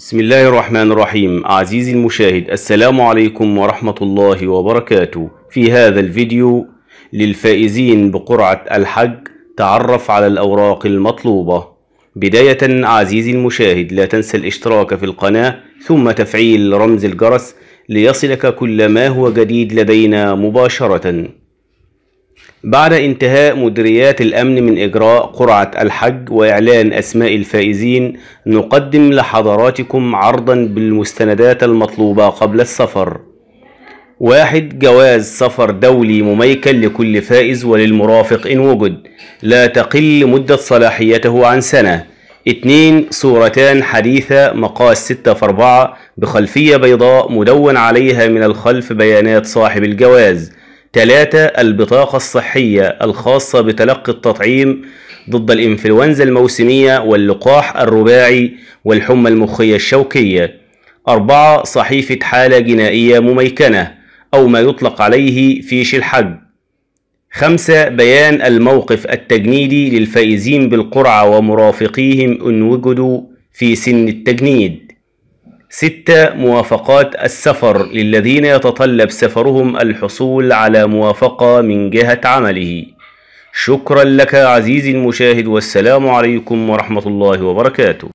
بسم الله الرحمن الرحيم عزيزي المشاهد السلام عليكم ورحمة الله وبركاته في هذا الفيديو للفائزين بقرعة الحج تعرف على الأوراق المطلوبة بداية عزيزي المشاهد لا تنسى الاشتراك في القناة ثم تفعيل رمز الجرس ليصلك كل ما هو جديد لدينا مباشرة بعد انتهاء مديريات الأمن من إجراء قرعة الحج وإعلان أسماء الفائزين نقدم لحضراتكم عرضا بالمستندات المطلوبة قبل السفر واحد جواز سفر دولي مميكن لكل فائز وللمرافق إن وجد لا تقل مدة صلاحيته عن سنة اثنين صورتان حديثة مقاس ستة في بخلفية بيضاء مدون عليها من الخلف بيانات صاحب الجواز ثلاثة البطاقة الصحية الخاصة بتلقي التطعيم ضد الإنفلونزا الموسمية واللقاح الرباعي والحمى المخية الشوكية أربعة صحيفة حالة جنائية مميكنة أو ما يطلق عليه فيش الحج خمسة بيان الموقف التجنيدي للفائزين بالقرعة ومرافقيهم إن وجدوا في سن التجنيد ستة موافقات السفر للذين يتطلب سفرهم الحصول على موافقة من جهة عمله شكرا لك عزيزي المشاهد والسلام عليكم ورحمة الله وبركاته